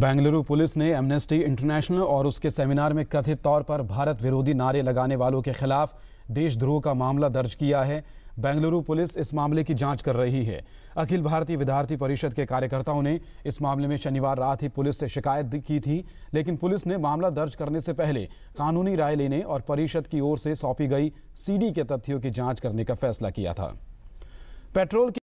Bengaluru police ने Amnesty International और उसके सेमिनार में कथित तौर पर भारत विरोधी नारे लगाने वालों के खिलाफ देशद्रोह का मामला दर्ज किया है बेंगलुरु पुलिस इस मामले की जांच कर रही है अखिल भारतीय विद्यार्थी परिषद के कार्यकर्ताओं ने इस मामले में शनिवार रात ही पुलिस से शिकायत की थी लेकिन पुलिस ने मामला दर्ज करने से पहले कानूनी राय लेने और परिषद की ओर से सौंपी गई सीडी के तथ्यों की जाँच करने का फैसला किया था पेट्रोल